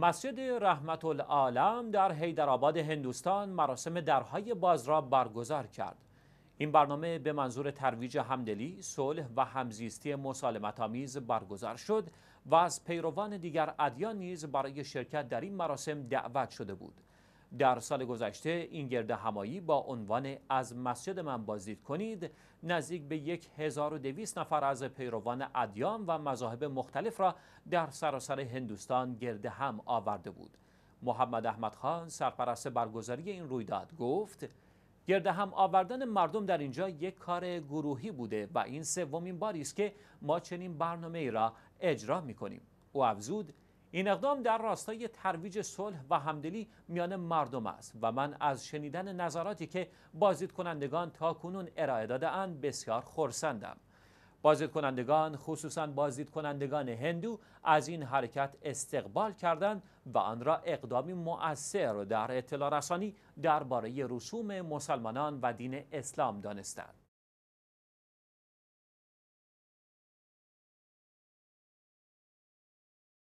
مسجد رحمت العالم در حیدرآباد هندوستان مراسم درهای باز را برگزار کرد این برنامه به منظور ترویج همدلی، صلح و همزیستی مسالمت‌آمیز برگزار شد و از پیروان دیگر ادیان نیز برای شرکت در این مراسم دعوت شده بود. در سال گذشته این گرد همایی با عنوان از مسجد من بازدید کنید نزدیک به 1200 نفر از پیروان ادیان و مذاهب مختلف را در سراسر هندوستان گرد هم آورده بود محمد احمد خان سرپرست برگزاری این رویداد گفت گرد هم آوردن مردم در اینجا یک کار گروهی بوده و این سومین باری است که ما چنین برنامه ای را اجرا می کنیم او افزود این اقدام در راستای ترویج صلح و همدلی میان مردم است و من از شنیدن نظراتی که بازدید کنندگان تا کنون ارائه داده اند بسیار خرسندم. بازدید کنندگان خصوصا بازدید کنندگان هندو از این حرکت استقبال کردند و آن را اقدامی مؤثر در اطلاع رسانی درباره رسوم مسلمانان و دین اسلام دانستند.